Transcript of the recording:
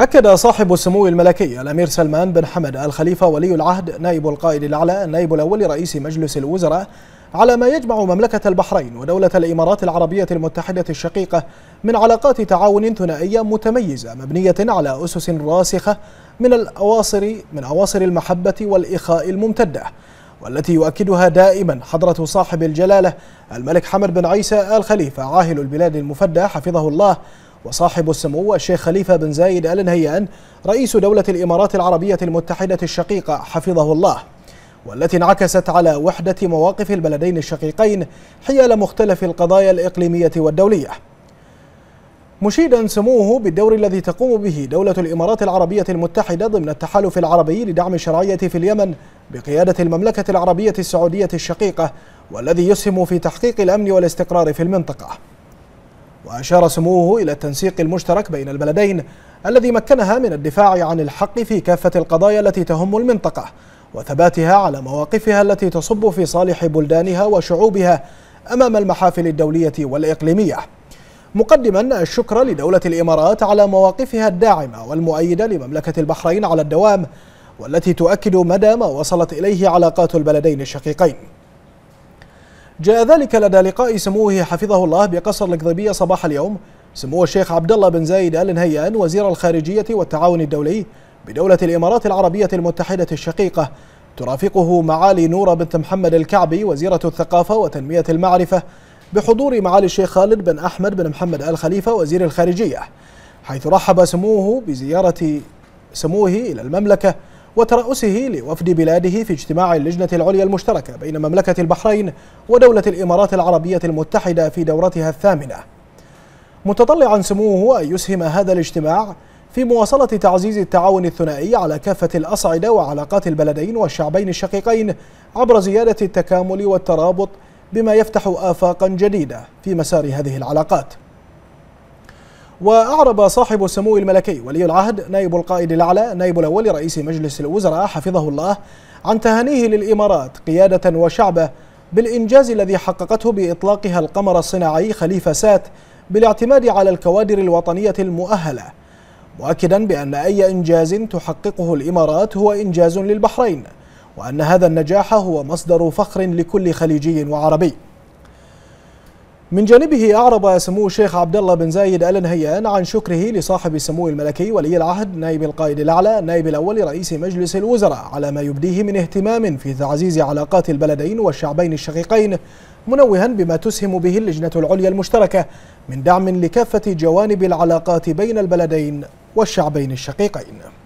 أكد صاحب السمو الملكي الأمير سلمان بن حمد الخليفة ولي العهد نائب القائد الأعلى النائب الأول لرئيس مجلس الوزراء على ما يجمع مملكة البحرين ودولة الإمارات العربية المتحدة الشقيقة من علاقات تعاون ثنائية متميزة مبنية على أسس راسخة من الأواصر من أواصر المحبة والإخاء الممتدة والتي يؤكدها دائما حضرة صاحب الجلالة الملك حمد بن عيسى آل خليفة عاهل البلاد المفدى حفظه الله وصاحب السمو الشيخ خليفة بن زايد آل نهيان رئيس دولة الإمارات العربية المتحدة الشقيقة حفظه الله والتي انعكست على وحدة مواقف البلدين الشقيقين حيال مختلف القضايا الإقليمية والدولية مشيدا سموه بالدور الذي تقوم به دولة الإمارات العربية المتحدة ضمن التحالف العربي لدعم الشرعية في اليمن بقيادة المملكة العربية السعودية الشقيقة والذي يسهم في تحقيق الأمن والاستقرار في المنطقة وأشار سموه إلى التنسيق المشترك بين البلدين الذي مكنها من الدفاع عن الحق في كافة القضايا التي تهم المنطقة وثباتها على مواقفها التي تصب في صالح بلدانها وشعوبها أمام المحافل الدولية والإقليمية مقدما الشكر لدولة الإمارات على مواقفها الداعمة والمؤيدة لمملكة البحرين على الدوام والتي تؤكد مدى ما وصلت إليه علاقات البلدين الشقيقين جاء ذلك لدى لقاء سموه حفظه الله بقصر القضيبية صباح اليوم سمو الشيخ عبد الله بن زايد آل نهيان وزير الخارجية والتعاون الدولي بدولة الإمارات العربية المتحدة الشقيقة ترافقه معالي نورة بنت محمد الكعبي وزيرة الثقافة وتنمية المعرفة بحضور معالي الشيخ خالد بن أحمد بن محمد آل خليفة وزير الخارجية حيث رحب سموه بزيارة سموه إلى المملكة وترأسه لوفد بلاده في اجتماع اللجنة العليا المشتركة بين مملكة البحرين ودولة الإمارات العربية المتحدة في دورتها الثامنة متطلعا سموه أن يسهم هذا الاجتماع في مواصلة تعزيز التعاون الثنائي على كافة الأصعدة وعلاقات البلدين والشعبين الشقيقين عبر زيادة التكامل والترابط بما يفتح آفاقا جديدة في مسار هذه العلاقات وأعرب صاحب السمو الملكي ولي العهد نائب القائد الأعلى نائب الأول رئيس مجلس الوزراء حفظه الله عن تهانيه للإمارات قيادة وشعبه بالإنجاز الذي حققته بإطلاقها القمر الصناعي خليفة سات بالاعتماد على الكوادر الوطنية المؤهلة مؤكدا بأن أي إنجاز تحققه الإمارات هو إنجاز للبحرين وأن هذا النجاح هو مصدر فخر لكل خليجي وعربي من جانبه أعرب سمو الشيخ عبد الله بن زايد آل نهيان عن شكره لصاحب السمو الملكي ولي العهد نائب القائد الأعلى النائب الأول رئيس مجلس الوزراء على ما يبديه من اهتمام في تعزيز علاقات البلدين والشعبين الشقيقين منوها بما تسهم به اللجنة العليا المشتركة من دعم لكافة جوانب العلاقات بين البلدين والشعبين الشقيقين